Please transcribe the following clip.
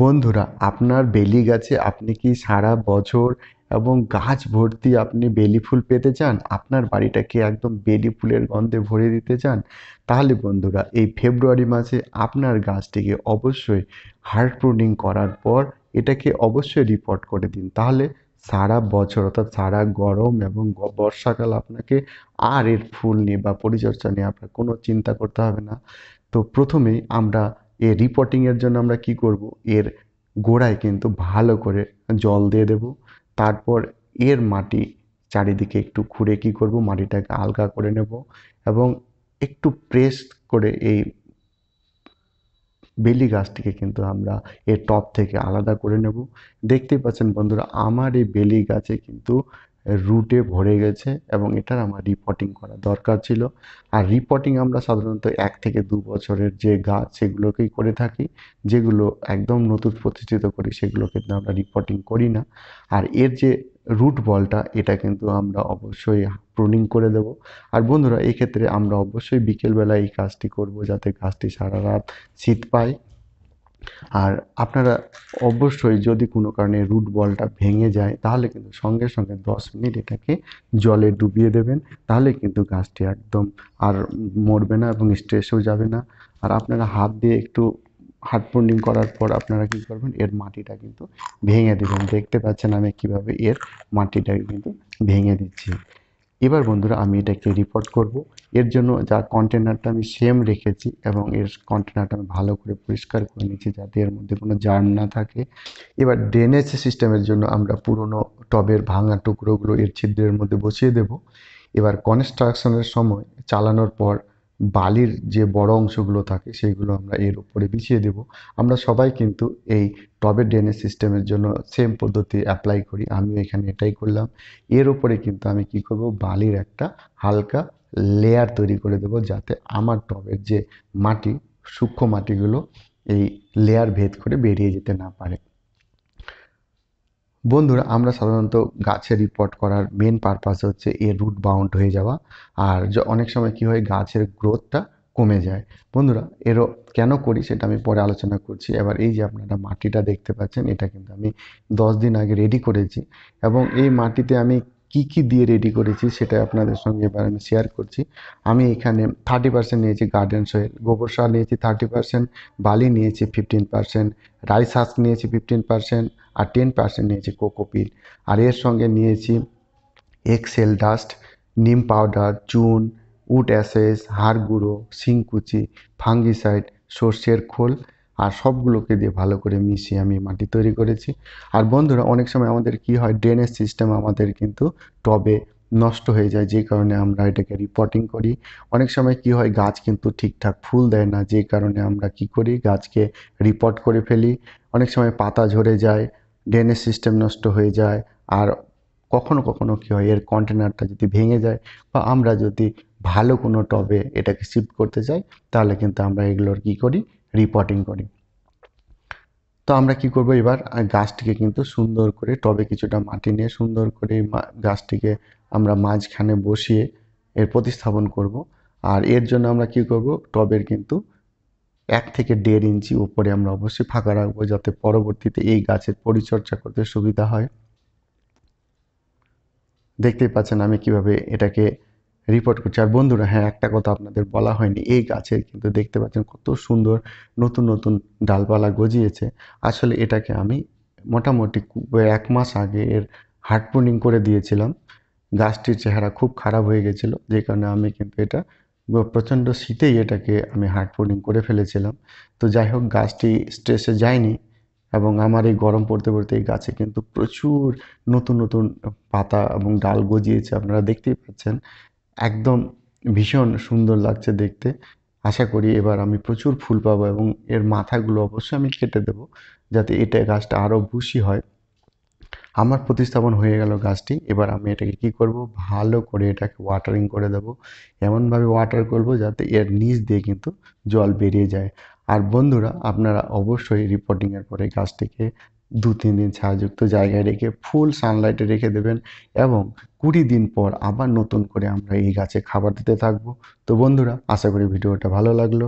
বন্ধুরা আপনার বেলি গাছে আপনি কি সারা বছর এবং গাছ ভর্তি আপনি বেলি ফুল পেতে চান আপনার বাড়িটাকে একদম বেলি ফুলের গন্ধে ভরে দিতে চান তাহলে বন্ধুরা এই ফেব্রুয়ারি মাসে আপনার গাছটিকে অবশ্যই হার্ড প্রুনিং করার পর এটাকে অবশ্যই রিপোর্ট করে দিন তাহলে সারা বছর অর্থাৎ সারা গরম এবং বর্ষাকাল আপনাকে আর এর ফুল নিয়ে বা পরিচর্যা নিয়ে আপনার কোনো চিন্তা করতে হবে না তো প্রথমেই আমরা এর রিপোর্টিংয়ের জন্য আমরা কি করব এর গোড়ায় কিন্তু ভালো করে জল দিয়ে দেব তারপর এর মাটি চারিদিকে একটু খুঁড়ে কি করব মাটিটাকে আলগা করে নেব এবং একটু প্রেস করে এই বেলি গাছটিকে কিন্তু আমরা এর টপ থেকে আলাদা করে নেব দেখতেই পাচ্ছেন বন্ধুরা আমার এই বেলি গাছে কিন্তু রুটে ভরে গেছে এবং এটার আমার রিপোর্টিং করা দরকার ছিল আর রিপোর্টিং আমরা সাধারণত এক থেকে দু বছরের যে গাছ সেগুলোকেই করে থাকি যেগুলো একদম নতুন প্রতিষ্ঠিত করি সেগুলো কিন্তু আমরা রিপোর্টিং করি না আর এর যে রুট বলটা এটা কিন্তু আমরা অবশ্যই প্রুনিং করে দেব আর বন্ধুরা এক্ষেত্রে আমরা অবশ্যই বিকেলবেলা এই কাজটি করব যাতে গাছটি সারা রাত শীত পায় আর আপনারা অবশ্যই যদি কোনো কারণে রুট বলটা ভেঙে যায় তাহলে কিন্তু সঙ্গে সঙ্গে দশ মিনিট এটাকে জলে ডুবিয়ে দেবেন তাহলে কিন্তু গাছটি একদম আর মরবে না এবং স্ট্রেসেও যাবে না আর আপনারা হাত দিয়ে একটু হার্ড পন্ডিং করার পর আপনারা কী করবেন এর মাটিটা কিন্তু ভেঙে দেবেন দেখতে পাচ্ছেন আমি কিভাবে এর মাটিটাকে কিন্তু ভেঙে দিচ্ছি এবার বন্ধুরা আমি এটাকে রিপোর্ট করব এর জন্য যা কন্টেনারটা আমি সেম রেখেছি এবং এর কন্টেনারটা আমি ভালো করে পরিষ্কার করে নিয়েছি যাতে এর মধ্যে কোনো জার্ম না থাকে এবার ড্রেনেজ সিস্টেমের জন্য আমরা পুরনো টবের ভাঙা টুকরোগুলো এর ছিদ্রের মধ্যে বসিয়ে দেব এবার কনস্ট্রাকশনের সময় চালানোর পর বালির যে বড় অংশগুলো থাকে সেইগুলো আমরা এর উপরে বিছিয়ে দেব আমরা সবাই কিন্তু এই টবের ড্রেনেজ সিস্টেমের জন্য সেম পদ্ধতি অ্যাপ্লাই করি আমিও এখানে এটাই করলাম এর উপরে কিন্তু আমি কি করব বালির একটা হালকা লেয়ার তৈরি করে দেব যাতে আমার টবের যে মাটি সূক্ষ্ম মাটিগুলো এই লেয়ার ভেদ করে বেরিয়ে যেতে না পারে বন্ধুরা আমরা সাধারণত গাছে রিপোর্ট করার মেন পারপাস হচ্ছে এ রুট বাউন্ড হয়ে যাওয়া আর অনেক সময় কি হয় গাছের গ্রোথটা কমে যায় বন্ধুরা এরও কেন করি সেটা আমি পরে আলোচনা করছি এবার এই যে আপনারা মাটিটা দেখতে পাচ্ছেন এটা কিন্তু আমি দশ দিন আগে রেডি করেছি এবং এই মাটিতে আমি কি কি দিয়ে রেডি করেছি সেটা আপনাদের সঙ্গে এবার আমি শেয়ার করছি আমি এখানে থার্টি পার্সেন্ট নিয়েছি গার্ডেন সয়েল গোবর সার নিয়েছি থার্টি পার্সেন্ট বালি নিয়েছি ফিফটিন পার্সেন্ট রাইস হাঁস নিয়েছি ফিফটিন পার্সেন্ট আর টেন পার্সেন্ট নিয়েছি কোকোপিট আর এর সঙ্গে নিয়েছি এক্সেল ডাস্ট নিম পাউডার চুন উড অ্যাসেস হাড় গুঁড়ো শিংকুচি ফাঙ্গিসাইড সর্ষের খোল আর সবগুলোকে দিয়ে ভালো করে মিশিয়ে আমি মাটি তৈরি করেছি আর বন্ধুরা অনেক সময় আমাদের কি হয় ড্রেনেজ সিস্টেম আমাদের কিন্তু টবে নষ্ট হয়ে যায় যে কারণে আমরা এটাকে রিপোর্টিং করি অনেক সময় কি হয় গাছ কিন্তু ঠিকঠাক ফুল দেয় না যে কারণে আমরা কি করি গাছকে রিপোর্ট করে ফেলি অনেক সময় পাতা ঝরে যায় ড্রেনেজ সিস্টেম নষ্ট হয়ে যায় আর কখনো কখনো কি হয় এর কন্টেনারটা যদি ভেঙে যায় বা আমরা যদি ভালো কোনো টবে এটাকে শিফট করতে চাই তাহলে কিন্তু আমরা এগুলোর কি করি রিপোর্টিং করি তো আমরা কি করব এবার গাছটিকে কিন্তু সুন্দর করে টবে কিছুটা মাটি নিয়ে সুন্দর করে গাছটিকে আমরা মাঝখানে বসিয়ে এর প্রতিস্থাপন করব আর এর জন্য আমরা কি করব টবের কিন্তু এক থেকে দেড় ইঞ্চি উপরে আমরা অবশ্যই ফাঁকা রাখবো যাতে পরবর্তীতে এই গাছের পরিচর্যা করতে সুবিধা হয় দেখতেই পাচ্ছেন আমি কিভাবে এটাকে রিপোর্ট করছি আর বন্ধুরা হ্যাঁ একটা কথা আপনাদের বলা হয়নি এই গাছের কিন্তু দেখতে পাচ্ছেন কত সুন্দর নতুন নতুন ডালপালা গজিয়েছে আসলে এটাকে আমি মোটামুটি এক মাস আগে এর হার্ড পুনিং করে দিয়েছিলাম গাছটির চেহারা খুব খারাপ হয়ে গেছিল যে কারণে আমি কিন্তু এটা প্রচণ্ড শীতেই এটাকে আমি হার্ড পুডিং করে ফেলেছিলাম তো যাই হোক গাছটি স্ট্রেসে যায়নি এবং আমার এই গরম পড়তে পড়তে এই গাছে কিন্তু প্রচুর নতুন নতুন পাতা এবং ডাল গজিয়েছে আপনারা দেখতেই পাচ্ছেন একদম ভীষণ সুন্দর লাগছে দেখতে আশা করি এবার আমি প্রচুর ফুল পাবো এবং এর মাথাগুলো অবশ্যই আমি কেটে দেবো যাতে এটা গাছটা আরও বুশি হয় আমার প্রতিস্থাপন হয়ে গেল গাছটি এবার আমি এটাকে কি করব ভালো করে এটাকে ওয়াটারিং করে দেবো এমনভাবে ওয়াটার করব যাতে এর নিচ দিয়ে কিন্তু জল বেরিয়ে যায় আর বন্ধুরা আপনারা অবশ্যই রিপোর্টিংয়ের পরে গাছটিকে দু তিন দিন ছায়াযুক্ত জায়গায় রেখে ফুল সানলাইটে রেখে দেবেন এবং কুড়ি দিন পর আবার নতুন করে আমরা এই গাছে খাবার দিতে থাকবো তো বন্ধুরা আশা করি ভিডিওটা ভালো লাগলো